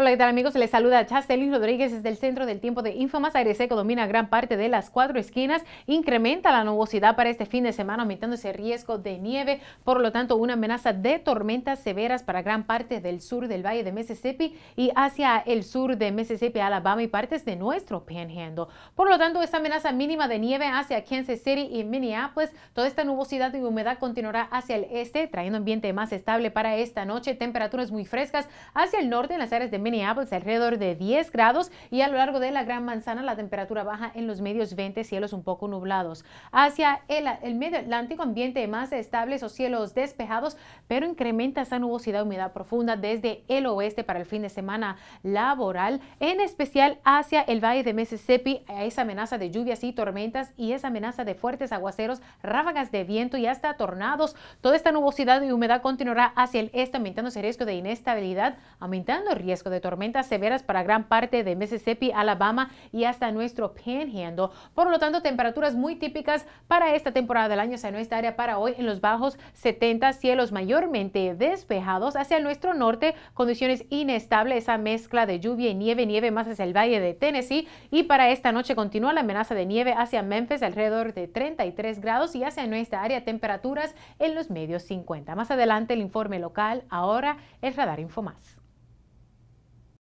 Hola, ¿qué tal amigos? Les saluda Chastelin Rodríguez desde el Centro del Tiempo de Infomas. Aire seco domina gran parte de las cuatro esquinas, incrementa la nubosidad para este fin de semana, aumentando ese riesgo de nieve, por lo tanto una amenaza de tormentas severas para gran parte del sur del Valle de Mississippi y hacia el sur de Mississippi, Alabama y partes de nuestro Panhandle. Por lo tanto, esta amenaza mínima de nieve hacia Kansas City y Minneapolis, toda esta nubosidad y humedad continuará hacia el este, trayendo ambiente más estable para esta noche, temperaturas muy frescas hacia el norte en las áreas de pues, alrededor de 10 grados y a lo largo de la Gran Manzana la temperatura baja en los medios 20, cielos un poco nublados. Hacia el, medio Atlántico, ambiente más estable o cielos despejados, pero incrementa esa nubosidad, humedad profunda desde el oeste para el fin de semana laboral, en especial hacia el valle de Mississippi, esa amenaza de lluvias y tormentas y esa amenaza de fuertes aguaceros, ráfagas de viento y hasta tornados. Toda esta nubosidad y humedad continuará hacia el este, aumentando ese riesgo de inestabilidad, aumentando el riesgo de tormentas severas para gran parte de Mississippi, Alabama y hasta nuestro Panhandle. Por lo tanto, temperaturas muy típicas para esta temporada del año, o sea, nuestra área para hoy en los bajos 70, cielos mayormente despejados hacia nuestro norte, condiciones inestables, esa mezcla de lluvia y nieve, nieve más hacia el valle de Tennessee y para esta noche continúa la amenaza de nieve hacia Memphis alrededor de 33 grados y hacia nuestra área temperaturas en los medios 50. Más adelante el informe local, ahora el radar Infomás.